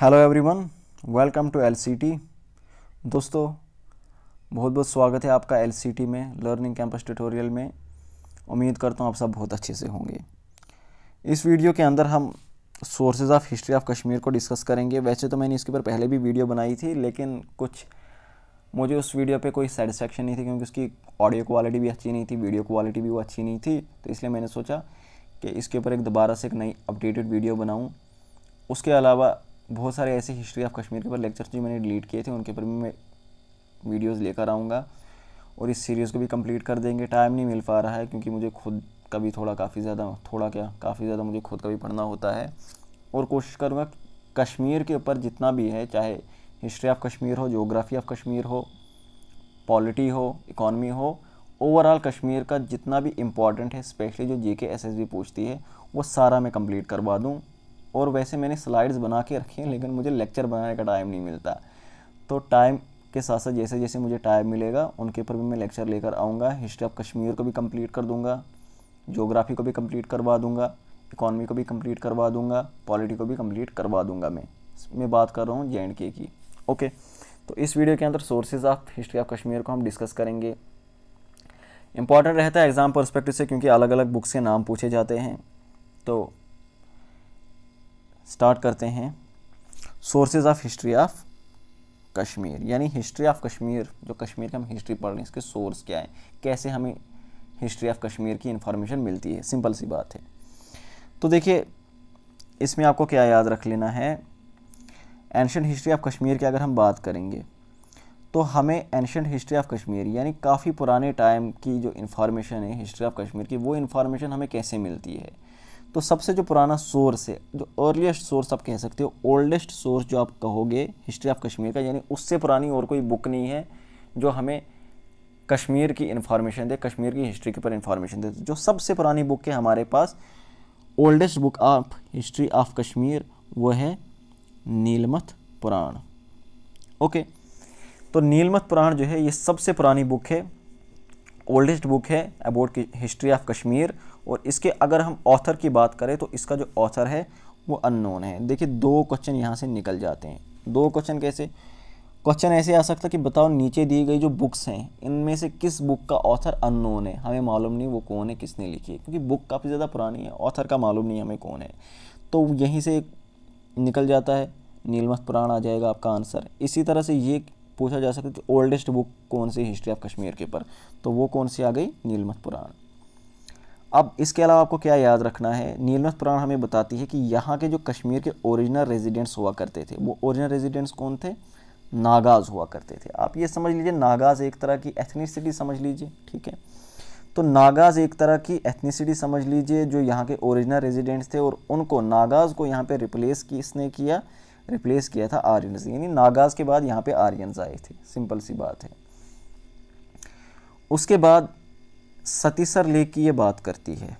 hello everyone welcome to LCT दोस्तों बहुत बहुत स्वागत है आपका एलसीटी में लर्निंग कैंपस ट्यूटोरियल में उम्मीद करता हूँ आप सब बहुत अच्छे से होंगे इस वीडियो के अंदर हम sources of history of Kashmir को डिस्कस करेंगे वैसे तो मैंने इसके ऊपर पहले भी वीडियो बनाई थी लेकिन कुछ मुझे उस वीडियो पे कोई सेटिस्फेक्शन नहीं थी क्योंकि उसकी ऑडियो क्वालिटी भी अच्छी नहीं थी वीडियो क्वालिटी भी वो अच्छी नहीं थी तो इसलिए मैंने सोचा कि इसके ऊपर एक दोबारा से एक नई अपडेटेड वीडियो बनाऊँ उसके अलावा बहुत सारे ऐसे हिस्ट्री ऑफ कश्मीर के ऊपर लेक्चर जो मैंने डिलीट किए थे उनके ऊपर भी मैं वीडियोज़ लेकर आऊँगा और इस सीरीज़ को भी कंप्लीट कर देंगे टाइम नहीं मिल पा रहा है क्योंकि मुझे खुद का भी थोड़ा काफ़ी ज़्यादा थोड़ा क्या काफ़ी ज़्यादा मुझे खुद का भी पढ़ना होता है और कोशिश करूँगा कश्मीर के ऊपर जितना भी है चाहे हिस्ट्री ऑफ कश्मीर हो जोग्राफ़ी ऑफ कश्मीर हो पॉलिटी हो इकॉनमी हो ओवरऑल कश्मीर का जितना भी इम्पॉर्टेंट है स्पेशली जो जे के एस एस बी पूछती है वो सारा मैं कम्प्लीट करवा दूँ और वैसे मैंने स्लाइड्स बना के रखी हैं लेकिन मुझे लेक्चर बनाने का टाइम नहीं मिलता तो टाइम के साथ साथ जैसे जैसे मुझे टाइम मिलेगा उनके ऊपर भी मैं लेक्चर लेकर आऊँगा हिस्ट्री ऑफ कश्मीर को भी कम्प्लीट कर दूँगा जोग्राफ़ी को भी कम्प्लीट करवा दूँगा इकॉनमी को भी कम्प्लीट करवा दूँगा पॉलिटी को भी कम्प्लीट करवा दूँगा मैं मैं बात कर रहा हूँ जे एंड के की ओके तो इस वीडियो के अंदर sources of history of Kashmir को हम डिस्कस करेंगे इंपॉर्टेंट रहता है एग्ज़ाम परस्पेक्टिव से क्योंकि अलग अलग बुक्स के नाम पूछे जाते हैं तो स्टार्ट करते हैं sources of history of Kashmir यानी हिस्ट्री ऑफ कश्मीर जो कश्मीर का हम हिस्ट्री पढ़ रहे हैं इसके सोर्स क्या है कैसे हमें हिस्ट्री ऑफ कश्मीर की इन्फॉर्मेशन मिलती है सिंपल सी बात है तो देखिए इसमें आपको क्या याद रख लेना है एनशेंट हिस्ट्री ऑफ कश्मीर की अगर हम बात करेंगे तो हमें एनशेंट हिस्ट्री ऑफ कश्मीर यानी काफ़ी पुराने टाइम की जो इन्फॉर्मेशन है हिस्ट्री ऑफ कश्मीर की वो इन्फॉर्मेशन हमें कैसे मिलती है तो सबसे जो पुराना सोर्स है जो अर्लीस्ट सोर्स आप कह सकते हो ओल्डेस्ट सोर्स जो आप कहोगे हिस्ट्री ऑफ कश्मीर का यानी उससे पुरानी और कोई बुक नहीं है जो हमें कश्मीर की इन्फॉर्मेशन दे कश्मीर की हिस्ट्री के ऊपर इन्फॉर्मेशन दे जो सबसे पुरानी बुक है हमारे पास oldest book of history of Kashmir वो है नीलमथ पुराण ओके तो नीलमथ पुराण जो है ये सबसे पुरानी बुक है ओल्डेस्ट बुक है अबाउट हिस्ट्री ऑफ कश्मीर और इसके अगर हम ऑथर की बात करें तो इसका जो ऑथर है वो अननोन है देखिए दो क्वेश्चन यहाँ से निकल जाते हैं दो क्वेश्चन कैसे क्वेश्चन ऐसे आ सकता है कि बताओ नीचे दी गई जो बुक्स हैं इनमें से किस बुक का ऑथर अननोन है हमें मालूम नहीं वो कौन है किसने लिखी है क्योंकि बुक काफ़ी ज़्यादा पुरानी है ऑथर का मालूम नहीं हमें कौन है तो यहीं से निकल जाता है नीलमत पुराण आ जाएगा आपका आंसर इसी तरह से ये पूछा जा सकता है कि ओल्डेस्ट बुक कौन सी हिस्ट्री ऑफ कश्मीर के ऊपर तो वो कौन सी आ गई नीलमत पुराण अब इसके अलावा आपको क्या याद रखना है नीलमत पुराण हमें बताती है कि यहाँ के जो कश्मीर के ओरिजिनल रेजिडेंट्स हुआ करते थे वो ओरिजिनल रेजिडेंट्स कौन थे नागाज हुआ करते थे आप ये समझ लीजिए नागाज एक तरह की एथनीसिटी समझ लीजिए ठीक है तो नागाज एक तरह की एथनीसिटी समझ लीजिए जो यहाँ के ओरिजिनल रेजिडेंट्स थे और उनको नागाज को यहाँ पे रिप्लेस किसने किया रिप्लेस किया था आर्यन यानी नागाज के बाद यहाँ पे आर्यन आए थे सिंपल सी बात है उसके बाद सतीसर लेक की ये बात करती है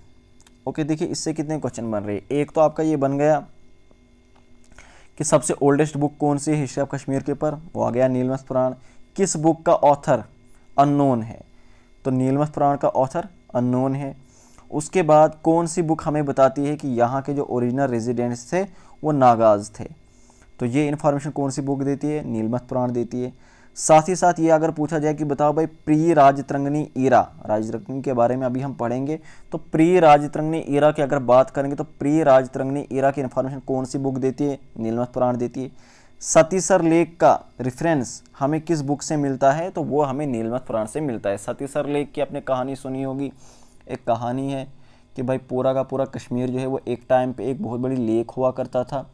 ओके देखिए इससे कितने क्वेश्चन बन रहे हैं एक तो आपका ये बन गया कि सबसे ओल्डेस्ट बुक कौन सी है हिस्ट्री ऑफ कश्मीर के ऊपर वो आ गया नीलमस पुराण किस बुक का ऑथर अननोन है तो नीलमस पुराण का ऑथर अननोन है उसके बाद कौन सी बुक हमें बताती है कि यहाँ के जो ओरिजिनल रेजिडेंट्स थे वो नागाज थे तो ये इन्फॉर्मेशन कौन सी बुक देती है नीलमत पुराण देती है साथ ही साथ ये अगर पूछा जाए कि बताओ भाई प्रिय राजतरंगनी ईरा राजतरंगनी के बारे में अभी हम पढ़ेंगे तो प्रिय राजतरंगनी ईरा की अगर बात करेंगे तो प्रिय राजतरंगनी ईरा की इन्फॉर्मेशन कौन सी बुक देती है नीलमत पुराण देती है सतीसर लेख का रेफरेंस हमें किस बुक से मिलता है तो वो हमें नीलमत पुराण से मिलता है सतीसर लेख की आपने कहानी सुनी होगी एक कहानी है कि भाई पूरा का पूरा कश्मीर जो है वो एक टाइम पर एक बहुत बड़ी लेक हुआ करता था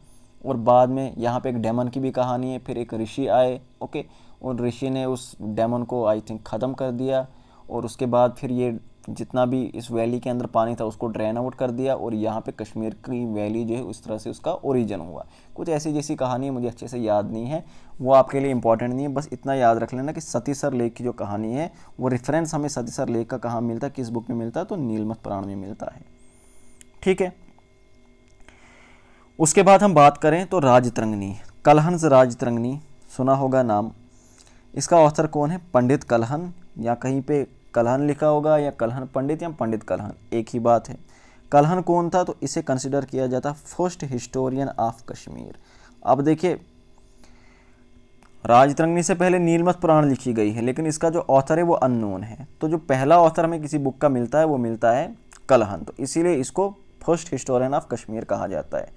और बाद में यहाँ पर एक डेमन की भी कहानी है फिर एक ऋषि आए ओके और ऋषि ने उस डैमन को आई थिंक ख़त्म कर दिया और उसके बाद फिर ये जितना भी इस वैली के अंदर पानी था उसको ड्रेन आउट कर दिया और यहाँ पे कश्मीर की वैली जो है उस तरह से उसका ओरिजिन हुआ कुछ ऐसी जैसी कहानी मुझे अच्छे से याद नहीं है वो आपके लिए इंपॉर्टेंट नहीं है बस इतना याद रख लेना कि सतीसर लेक की जो कहानी है वो रेफरेंस हमें सतीसर लेक का कहाँ मिलता है किस बुक में मिलता तो नीलमत प्राण में मिलता है ठीक है उसके बाद हम बात करें तो राजतरंगनी कलहंस राजतरंगनी सुना होगा नाम इसका ऑथर कौन है पंडित कलहन या कहीं पे कलहन लिखा होगा या कलहन पंडित या पंडित कलहन एक ही बात है कलहन कौन था तो इसे कंसिडर किया जाता फर्स्ट हिस्टोरियन ऑफ कश्मीर अब देखिए राजतरंगनी से पहले नीलमत पुराण लिखी गई है लेकिन इसका जो ऑथर है वो अननोन है तो जो पहला ऑथर हमें किसी बुक का मिलता है वो मिलता है कलहन तो इसीलिए इसको फर्स्ट हिस्टोरियन ऑफ कश्मीर कहा जाता है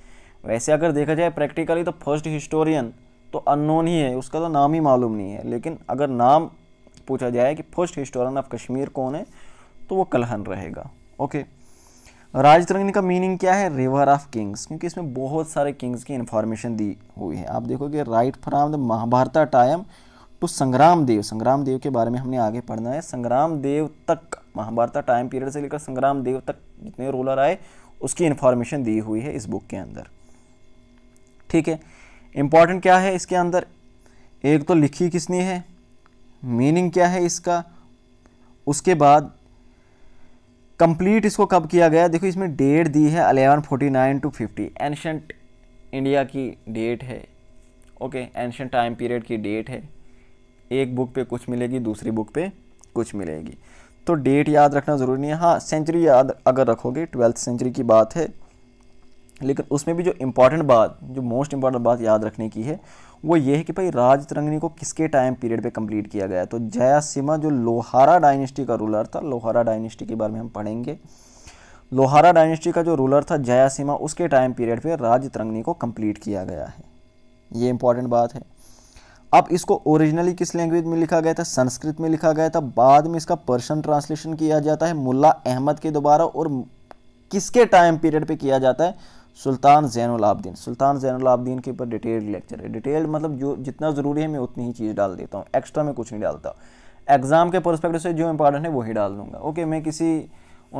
वैसे अगर देखा जाए प्रैक्टिकली तो फर्स्ट हिस्टोरियन तो अननोन ही है उसका तो नाम ही मालूम नहीं है लेकिन अगर नाम पूछा जाए कि फर्स्ट हिस्टोरियन ऑफ कश्मीर कौन है तो वो कलहन रहेगा ओके राजतरंगनी का मीनिंग क्या है रिवर ऑफ किंग्स क्योंकि इसमें बहुत सारे किंग्स की इन्फॉर्मेशन दी हुई है आप देखोगे right from the Mahabharata time to Sangram Dev संग्राम देव के बारे में हमने आगे पढ़ना है संग्राम देव तक महाभारता टाइम पीरियड से लेकर संग्राम देव तक जितने रूलर आए उसकी इन्फॉर्मेशन दी हुई है इस बुक के अंदर ठीक है इम्पॉर्टेंट क्या है इसके अंदर एक तो लिखी किसने है मीनिंग क्या है इसका उसके बाद कंप्लीट इसको कब किया गया देखो इसमें डेट दी है eleven forty nine to fifty ancient India की डेट है ओके एनशेंट टाइम पीरियड की डेट है एक बुक पे कुछ मिलेगी दूसरी बुक पे कुछ मिलेगी तो डेट याद रखना ज़रूरी नहीं है हाँ सेंचुरी याद अगर रखोगे ट्वेल्थ सेंचुरी की बात है लेकिन उसमें भी जो इम्पॉर्टेंट बात जो मोस्ट इम्पॉर्टेंट बात याद रखने की है वो ये है कि भाई राज तिरंगनी को किसके टाइम पीरियड पे कंप्लीट किया गया है तो सिमा जो लोहारा डायनेस्टी का रूलर था लोहारा डायनेस्टी के बारे में हम पढ़ेंगे लोहारा डायनेस्टी का जो रूलर था सिमा उसके टाइम पीरियड पर राज तिरंगनी को कम्प्लीट किया गया है ये इंपॉर्टेंट बात है अब इसको ओरिजिनली किस लैंग्वेज में लिखा गया था संस्कृत में लिखा गया था बाद में इसका पर्सन ट्रांसलेशन किया जाता है मुल्ला अहमद के दोबारा और किसके टाइम पीरियड पे किया जाता है सुल्तान जैनलाब्दीन सुल्तान जैनलाब्दीन के ऊपर डिटेल्ड लेक्चर है डिटेल्ड मतलब जो जितना ज़रूरी है मैं उतनी ही चीज़ डाल देता हूँ एक्स्ट्रा में कुछ नहीं डालता एग्ज़ाम के परस्पेक्टिव से जो इंपॉर्टेंट है वही डाल दूँगा ओके मैं किसी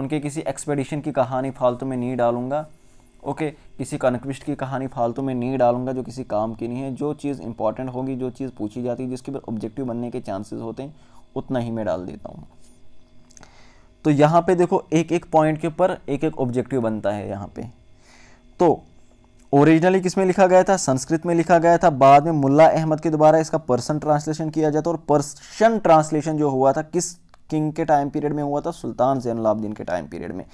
उनके किसी एक्सपेडिशन की कहानी फालतू में नहीं डालूंगा ओके किसी कनक्विस्ट की कहानी फालतू में नहीं डालूंगा जो किसी काम की नहीं है जो चीज़ इंपॉर्टेंट होगी जो चीज़ पूछी जाती है जिसके ऊपर ऑब्जेक्टिव बनने के चांसेस होते हैं उतना ही मैं डाल देता हूँ तो यहाँ पे देखो एक एक पॉइंट के ऊपर एक एक ऑब्जेक्टिव बनता है यहाँ पे तो ओरिजिनली किस में लिखा गया था संस्कृत में लिखा गया था बाद में मुल्ला अहमद के द्वारा इसका पर्सन ट्रांसलेशन किया जाता और पर्सन ट्रांसलेशन जो हुआ था किस किंग के टाइम पीरियड में हुआ था सुल्तान जैनुलाब्दीन के टाइम पीरियड में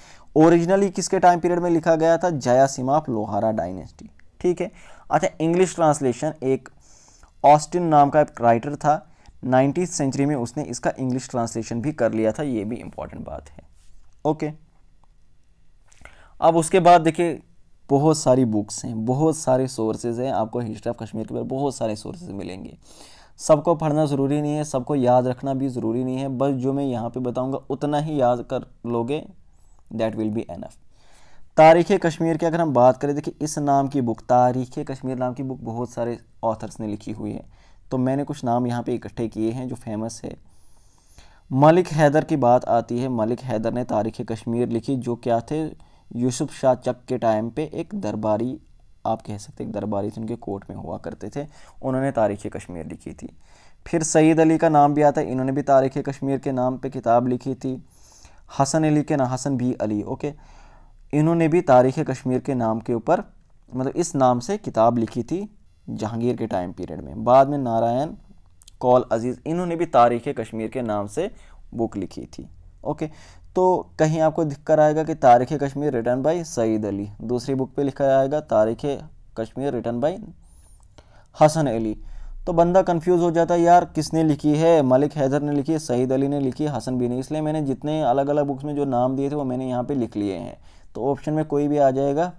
ओरिजिनली किसके टाइम पीरियड में लिखा गया था जया सिमाफ लोहारा डायनेस्टी ठीक है अच्छा इंग्लिश ट्रांसलेशन एक ऑस्टिन नाम का एक राइटर था नाइन्टीथ सेंचुरी में उसने इसका इंग्लिश ट्रांसलेशन भी कर लिया था ये भी इंपॉर्टेंट बात है ओके अब उसके बाद देखिए बहुत सारी बुक्स हैं बहुत सारे सोर्सेज हैं आपको हिस्ट्री ऑफ कश्मीर के ऊपर बहुत सारे सोर्सेज मिलेंगे सबको पढ़ना ज़रूरी नहीं है सबको याद रखना भी ज़रूरी नहीं है बस जो मैं यहाँ पे बताऊँगा उतना ही याद कर लोगे दैट विल बी एनफ तारीख़ कश्मीर की अगर हम बात करें देखिए इस नाम की बुक तारीख़ कश्मीर नाम की बुक बहुत सारे ऑथर्स ने लिखी हुई है तो मैंने कुछ नाम यहाँ पर इकट्ठे किए हैं जो फेमस है मलिक हैदर की बात आती है मलिक हैदर ने तारीख़ कश्मीर लिखी जो क्या थे यूसुफ शाह चक के टाइम पे एक दरबारी आप कह सकते एक दरबारी थे उनके कोर्ट में हुआ करते थे उन्होंने तारीख कश्मीर लिखी थी फिर सईद अली का नाम भी आता है इन्होंने भी तारीख कश्मीर के नाम पे किताब लिखी थी हसन अली के ना हसन बी अली ओके इन्होंने भी तारीख कश्मीर के नाम के ऊपर मतलब इस नाम से किताब लिखी थी जहांगीर के टाइम पीरियड में बाद में नारायण कौल अजीज़ इन्होंने भी तारीख कश्मीर के नाम से बुक लिखी थी ओके तो कहीं आपको दिखकर कर आएगा कि तारीख कश्मीर रिटर्न बाय सईद अली दूसरी बुक पे लिखा आएगा तारीख कश्मीर रिटर्न बाय हसन अली तो बंदा कंफ्यूज हो जाता है यार किसने लिखी है मलिक हैदर ने लिखी है सईद अली ने लिखी है हसन भी ने इसलिए मैंने जितने अलग अलग बुक्स में जो नाम दिए थे वो मैंने यहाँ पे लिख लिए हैं तो ऑप्शन में कोई भी आ जाएगा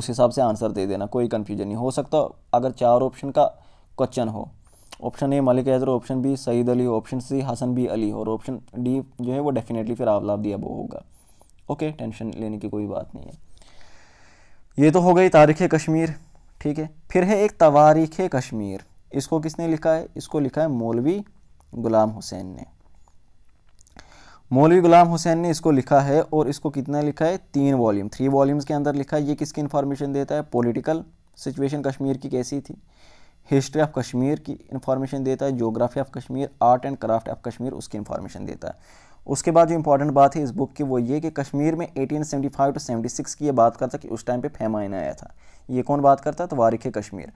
उस हिसाब से आंसर दे देना कोई कन्फ्यूजन नहीं हो सकता अगर चार ऑप्शन का क्वेश्चन हो option A Malik Haidar option B Syed Ali option C Hasan B Ali और ऑप्शन डी जो है वो डेफिनेटली फिर आवलाब दिया वो होगा ओके टेंशन लेने की कोई बात नहीं है ये तो हो गई तारीख़ कश्मीर ठीक है फिर है एक तवारीख़ कश्मीर इसको किसने लिखा है इसको लिखा है मौलवी गुलाम हुसैन ने मौलवी गुलाम हुसैन ने इसको लिखा है और इसको कितना लिखा है तीन वॉल्यूम थ्री वॉल्यूम्स के अंदर लिखा है ये किसकी इन्फॉर्मेशन देता है पॉलिटिकल सिचुएशन कश्मीर की कैसी थी हिस्ट्री ऑफ कश्मीर की इन्फॉर्मेशन देता है geography of Kashmir art and craft of Kashmir उसकी इन्फॉर्मेशन देता है उसके बाद जो इंपॉर्टेंट बात है इस बुक की वो ये कि कश्मीर में 1875 टू सिक्स की ये बात करता कि उस टाइम पे फेमाइन आया था ये कौन बात करता है तो वारिक कश्मीर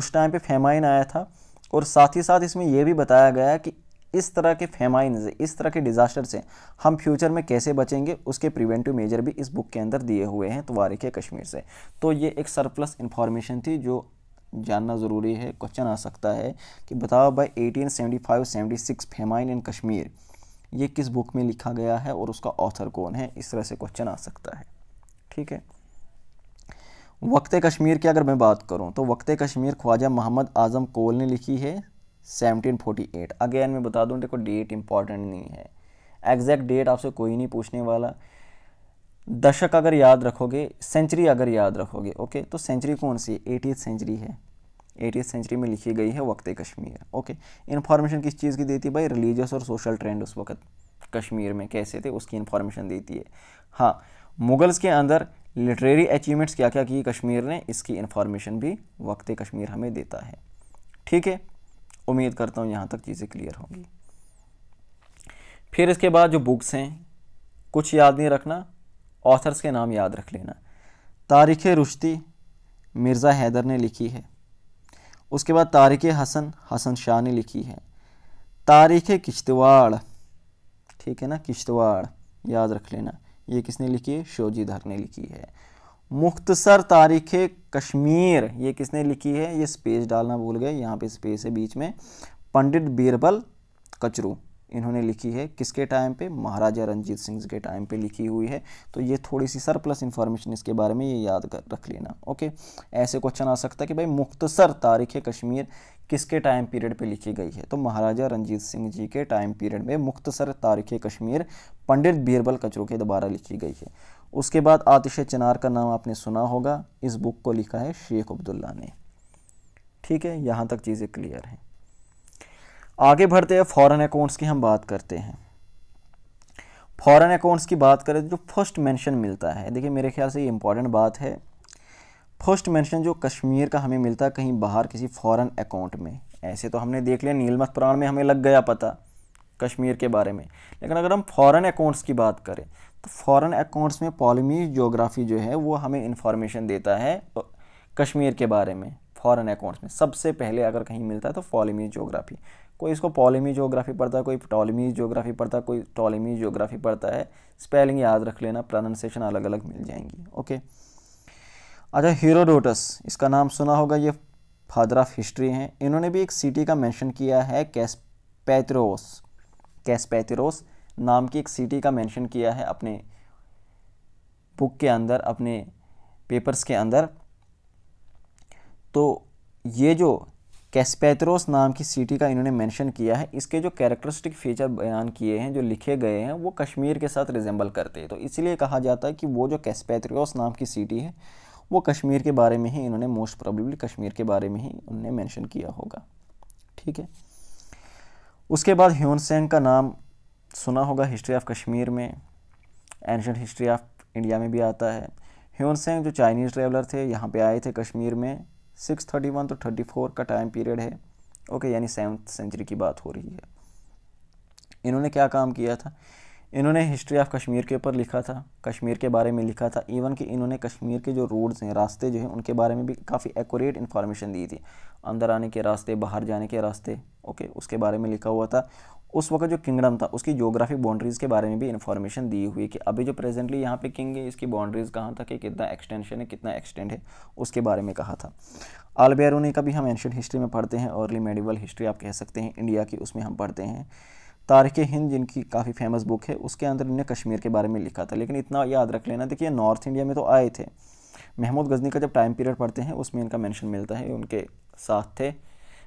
उस टाइम पे फेमाइन आया था और साथ ही साथ इसमें यह भी बताया गया कि इस तरह के फेमाइन इस तरह के डिज़ास्टर से हम फ्यूचर में कैसे बचेंगे उसके प्रिवेंटिव मेजर भी इस बुक के अंदर दिए हुए हैं तवारिक कश्मीर से तो ये एक सरप्लस इन्फॉर्मेशन थी जो जानना ज़रूरी है क्वेश्चन आ सकता है कि बताओ भाई eighteen seventy five seventy six famine in Kashmir ये किस बुक में लिखा गया है और उसका ऑथर कौन है इस तरह से क्वेश्चन आ सकता है ठीक है वक्त कश्मीर की अगर मैं बात करूँ तो वक्त कश्मीर ख्वाजा मोहम्मद आज़म कोल ने लिखी है 1748 अगेन मैं बता दूँ देखो डेट इंपॉर्टेंट नहीं है एग्जैक्ट डेट आपसे कोई नहीं पूछने वाला दशक अगर याद रखोगे सेंचुरी अगर याद रखोगे ओके तो सेंचुरी कौन सी एटीथ सेंचुरी है एटीथ सेंचुरी में लिखी गई है वक्त कश्मीर ओके इन्फॉर्मेशन किस चीज़ की देती है भाई रिलीजियस और सोशल ट्रेंड उस वक्त कश्मीर में कैसे थे उसकी इन्फॉर्मेशन देती है हाँ मुगल्स के अंदर लिटरेरी अचीवमेंट्स क्या क्या की कश्मीर ने इसकी इन्फॉर्मेशन भी वक्त कश्मीर हमें देता है ठीक है उम्मीद करता हूँ यहाँ तक चीज़ें क्लियर होंगी फिर इसके बाद जो बुक्स हैं कुछ याद नहीं रखना ऑथर्स के नाम याद रख लेना तारीख़ रुश्ती मिर्ज़ा हैदर ने लिखी है उसके बाद तारीख़ हसन हसन शाह ने लिखी है तारीख़ किश्तवाड़ ठीक है ना किश्तवाड़ याद रख लेना ये किसने लिखी है शोजी धर ने लिखी है मुख्तसर तारीख़ कश्मीर ये किसने लिखी है ये स्पेस डालना भूल गए यहाँ पे स्पेस है बीच में पंडित बीरबल कचरू इन्होंने लिखी है किसके टाइम पे महाराजा रंजीत सिंह के टाइम पे लिखी हुई है तो ये थोड़ी सी सरप्लस इन्फॉर्मेशन इसके बारे में ये याद कर रख लेना ओके ऐसे क्वेश्चन आ सकता है कि भाई मुख्तसर तारीख कश्मीर किसके टाइम पीरियड पे लिखी गई है तो महाराजा रंजीत सिंह जी के टाइम पीरियड में मुख्तसर तारीख कश्मीर पंडित बीरबल कचरू के द्वारा लिखी गई है उसके बाद आतिश चिनार का नाम आपने सुना होगा इस बुक को लिखा है शेख अब्दुल्ला ने ठीक है यहाँ तक चीज़ें क्लियर हैं आगे बढ़ते हैं फॉरेन अकाउंट्स की हम बात करते हैं फॉरेन अकाउंट्स की बात करें तो जो फर्स्ट मेंशन मिलता है देखिए मेरे ख्याल से ये इंपॉर्टेंट बात है फर्स्ट मेंशन जो कश्मीर का हमें मिलता है कहीं बाहर किसी फॉरेन अकाउंट में ऐसे तो हमने देख लिया नीलमत प्राण में हमें लग गया पता कश्मीर के बारे में लेकिन अगर हम फॉरेन अकाउंट्स की बात करें तो फॉरेन अकाउंट्स में पॉलिमी जोग्राफ़ी जो है वो हमें इंफॉर्मेशन देता है कश्मीर के बारे में फॉरेन अकाउंट्स में सबसे पहले अगर कहीं मिलता है तो पॉलिमी जोग्राफ़ी कोई इसको पॉलीमी जियोग्राफी पढ़ता है कोई टॉलीमी जियोग्राफी पढ़ता है कोई टॉलीमी ज्योग्राफी पढ़ता है स्पेलिंग याद रख लेना प्रोनाउंसिएशन अलग अलग मिल जाएंगी ओके अच्छा हीरोडोटस इसका नाम सुना होगा ये फादर ऑफ हिस्ट्री हैं इन्होंने भी एक सिटी का मेंशन किया है कैसपैथरोस कैसपैथरोस नाम की एक सिटी का मेंशन किया है अपने बुक के अंदर अपने पेपर्स के अंदर तो ये जो कैस्पेत्रोस नाम की सिटी का इन्होंने मेंशन किया है इसके जो कैरेक्टरिस्टिक फीचर बयान किए हैं जो लिखे गए हैं वो कश्मीर के साथ रिजेंबल करते हैं तो इसलिए कहा जाता है कि वो जो कैस्पेत्रोस नाम की सिटी है वो कश्मीर के बारे में ही इन्होंने मोस्ट प्रॉब्लली कश्मीर के बारे में ही उन्होंने मैंशन किया होगा ठीक है उसके बाद ह्यून सेंग का नाम सुना होगा हिस्ट्री ऑफ कश्मीर में एंशंट हिस्ट्री ऑफ इंडिया में भी आता है ह्यून सेंग जो चाइनीज़ ट्रेवलर थे यहाँ पे आए थे कश्मीर में सिक्स थर्टी वन टू तो थर्टी फोर का टाइम पीरियड है ओके यानी सेवन्थ सेंचुरी की बात हो रही है इन्होंने क्या काम किया था इन्होंने हिस्ट्री ऑफ कश्मीर के ऊपर लिखा था कश्मीर के बारे में लिखा था इवन कि इन्होंने कश्मीर के जो रोड्स हैं रास्ते जो हैं उनके बारे में भी काफ़ी एक्यूरेट इन्फॉर्मेशन दी थी अंदर आने के रास्ते बाहर जाने के रास्ते ओके उसके बारे में लिखा हुआ था उस वक्त जो किंगडम था उसकी जोग्राफिक बाउंड्रीज़ के बारे में भी इन्फॉर्मेशन दी हुई कि अभी जो प्रेजेंटली यहाँ पे किंग है इसकी बाउंड्रीज़ कहाँ तक है कितना एक्सटेंशन है कितना एक्सटेंड है उसके बारे में कहा था आलबेरूनी का भी हम एंशंट हिस्ट्री में पढ़ते हैं अर्ली मेडिवल हिस्ट्री आप कह सकते हैं इंडिया की उसमें हम पढ़ते हैं तारख हिंद जिनकी काफ़ी फेमस बुक है उसके अंदर इन्हें कश्मीर के बारे में लिखा था लेकिन इतना याद रख लेना देखिए नॉर्थ इंडिया में तो आए थे महमूद गजनी का जब टाइम पीरियड पढ़ते हैं उसमें इनका मैंशन मिलता है उनके साथ थे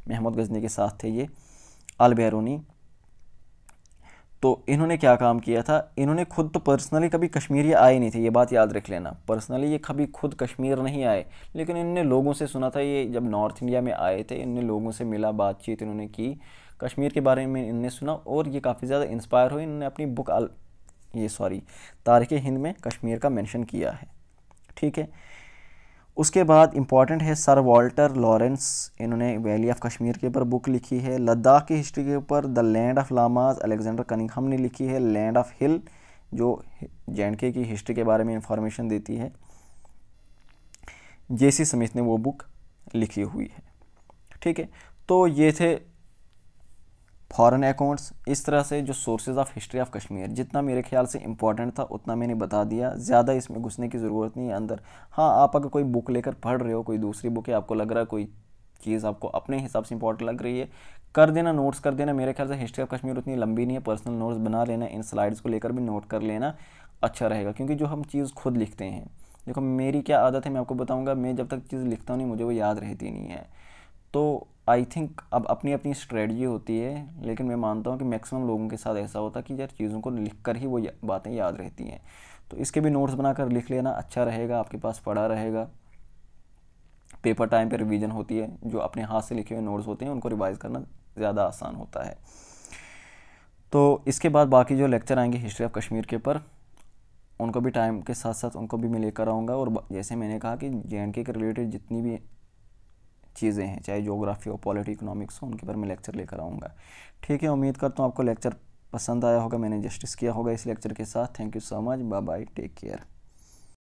महमूद गजनी के साथ थे ये अलबैरूनी तो इन्होंने क्या काम किया था इन्होंने खुद तो पर्सनली कभी कश्मीर ये आए नहीं थे ये बात याद रख लेना पर्सनली ये कभी खुद कश्मीर नहीं आए लेकिन इनने लोगों से सुना था ये जब नॉर्थ इंडिया में आए थे इनने लोगों से मिला बातचीत इन्होंने की कश्मीर के बारे में इनने सुना और ये काफ़ी ज़्यादा इंस्पायर हुई इन्होंने अपनी बुक ये सॉरी तारख़ हिंद में कश्मीर का मैंशन किया है ठीक है उसके बाद इम्पॉर्टेंट है सर वॉल्टर लॉरेंस इन्होंने वैली ऑफ कश्मीर के ऊपर बुक लिखी है लद्दाख की हिस्ट्री के ऊपर the land of lamas Alexander Cunningham ने लिखी है लैंड ऑफ हिल जो जे की हिस्ट्री के बारे में इंफॉर्मेशन देती है जे सी ने वो बुक लिखी हुई है ठीक है तो ये थे फॉरेन अकाउंट्स इस तरह से जो sources of history of Kashmir जितना मेरे ख्याल से इंपॉर्टेंट था उतना मैंने बता दिया ज़्यादा इसमें घुसने की ज़रूरत नहीं है अंदर हाँ आप अगर कोई बुक लेकर पढ़ रहे हो कोई दूसरी बुक है आपको लग रहा है कोई चीज़ आपको अपने हिसाब से इंपॉर्टेंट लग रही है कर देना नोट्स कर देना मेरे ख्याल से हिस्ट्री ऑफ कश्मीर उतनी लंबी नहीं है पर्सनल नोट्स बना लेना इन स्लाइड्स को लेकर भी नोट कर लेना अच्छा रहेगा क्योंकि जो हम चीज़ खुद लिखते हैं देखो मेरी क्या आदत है मैं आपको बताऊँगा मैं जब तक चीज़ लिखता हूँ नहीं मुझे वो याद रहती नहीं है तो आई थिंक अब अपनी अपनी स्ट्रेटजी होती है लेकिन मैं मानता हूँ कि मैक्सिमम लोगों के साथ ऐसा होता है कि यार चीज़ों को लिख कर ही वो या, बातें याद रहती हैं तो इसके भी नोट्स बनाकर लिख लेना अच्छा रहेगा आपके पास पड़ा रहेगा पेपर टाइम पर रिवीजन होती है जो अपने हाथ से लिखे हुए नोट्स होते हैं उनको रिवाइज़ करना ज़्यादा आसान होता है तो इसके बाद बाकी जो लेक्चर आएंगे हिस्ट्री ऑफ कश्मीर के पर उनको भी टाइम के साथ साथ उनको भी मैं लेकर आऊँगा और जैसे मैंने कहा कि जे के रिलेटेड जितनी भी चीज़ें हैं चाहे जोग्राफी हो पॉलिटी इकोनॉमिक्स हो उनके बारे में लेक्चर लेकर आऊँगा ठीक है उम्मीद करता हूँ आपको लेक्चर पसंद आया होगा मैंने जस्टिस किया होगा इस लेक्चर के साथ thank you so much bye bye take care